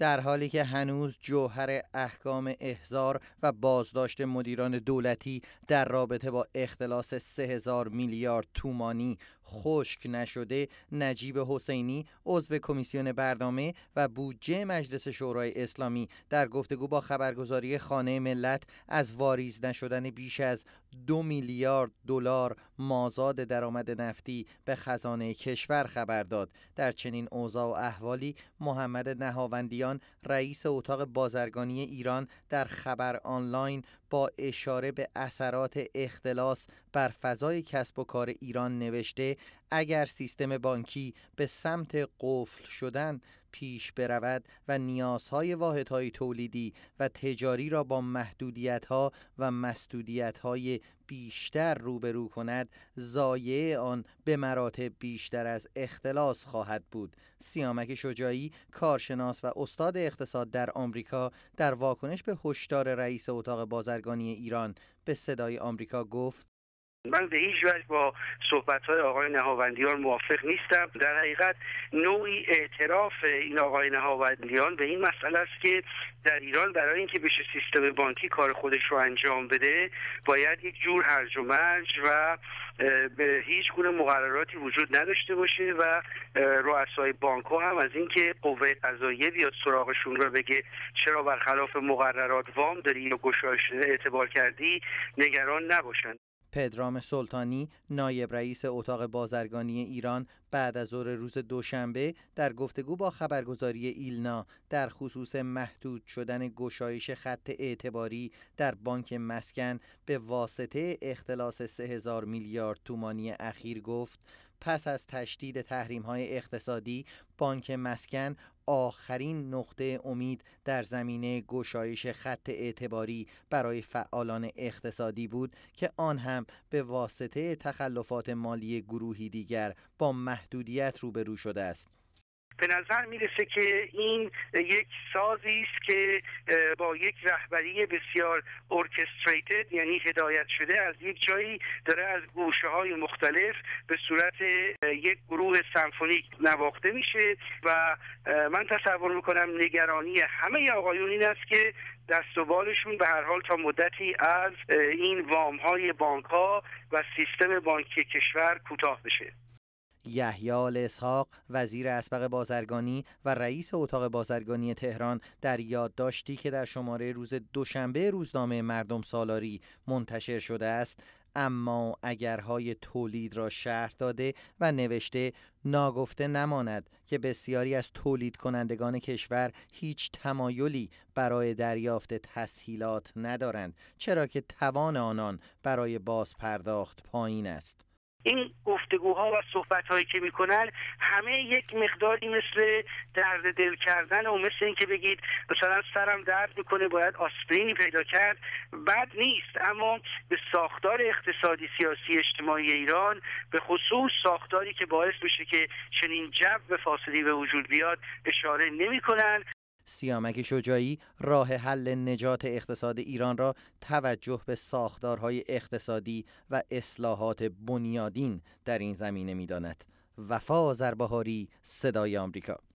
در حالی که هنوز جوهر احکام احزار و بازداشت مدیران دولتی در رابطه با اختلاس 3000 میلیارد تومانی خشک نشده نجیب حسینی عضو کمیسیون برنامه و بودجه مجلس شورای اسلامی در گفتگو با خبرگزاری خانه ملت از واریز نشدن بیش از دو میلیارد دلار مازاد درآمد نفتی به خزانه کشور خبر داد در چنین اوضاع و احوالی محمد نهاوندیان رئیس اتاق بازرگانی ایران در خبر آنلاین با اشاره به اثرات اختلاس بر فضای کسب و کار ایران نوشته اگر سیستم بانکی به سمت قفل شدن پیش برود و نیازهای واحدهای تولیدی و تجاری را با محدودیتها و مسدودیتهای بیشتر روبرو کند زایع آن به مراتب بیشتر از اختلاس خواهد بود سیامک شجاعی کارشناس و استاد اقتصاد در آمریکا در واکنش به هشدار رئیس اتاق بازرگانی ایران به صدای آمریکا گفت من به هیچ وجه با صحبت های آقای نهاوندیان موافق نیستم در حقیقت نوعی اعتراف این آقای نهاوندیان به این مسئله است که در ایران برای اینکه بشه سیستم بانکی کار خودش رو انجام بده باید یک جور هرج و مرج و به هیچ گونه مقرراتی وجود نداشته باشه و رؤسای بانک هم از اینکه قوه قضاییه بیاد سراغشون رو بگه چرا برخلاف مقررات وام داری یا گشایش اعتبار کردی نگران نباشند. پدرام سلطانی نایب رئیس اتاق بازرگانی ایران بعد از ظهر روز دوشنبه در گفتگو با خبرگزاری ایلنا در خصوص محدود شدن گشایش خط اعتباری در بانک مسکن به واسطه اختلاس 3000 میلیارد تومانی اخیر گفت پس از تشدید تحریم های اقتصادی بانک مسکن آخرین نقطه امید در زمینه گشایش خط اعتباری برای فعالان اقتصادی بود که آن هم به واسطه تخلفات مالی گروهی دیگر با محدودیت روبرو شده است. به نظر میرسه که این یک سازی است که با یک رهبری بسیار ارکستریتد یعنی هدایت شده از یک جایی داره از گوشه های مختلف به صورت یک گروه سمفونیک نواخته میشه و من تصور میکنم نگرانی همه آقایون این است که دست و بالشون به هر حال تا مدتی از این وام های بانک ها و سیستم بانکی کشور کوتاه بشه یحیی اسحاق وزیر اسبق بازرگانی و رئیس اتاق بازرگانی تهران در یادداشتی که در شماره روز دوشنبه روزنامه مردم سالاری منتشر شده است اما اگرهای تولید را شهر داده و نوشته ناگفته نماند که بسیاری از تولید کنندگان کشور هیچ تمایلی برای دریافت تسهیلات ندارند چرا که توان آنان برای بازپرداخت پایین است این گفتگوها و صحبتهایی که میکنن همه یک مقداری مثل درد دل کردن و مثل اینکه بگید مثلا سرم درد میکنه باید آسپرینی پیدا کرد بد نیست اما به ساختار اقتصادی سیاسی اجتماعی ایران به خصوص ساختاری که باعث میشه که چنین به فاصلی به وجود بیاد اشاره نمیکنن سیامک شجایی راه حل نجات اقتصاد ایران را توجه به ساختارهای اقتصادی و اصلاحات بنیادین در این زمینه میداند وفا زربهاری صدای آمریکا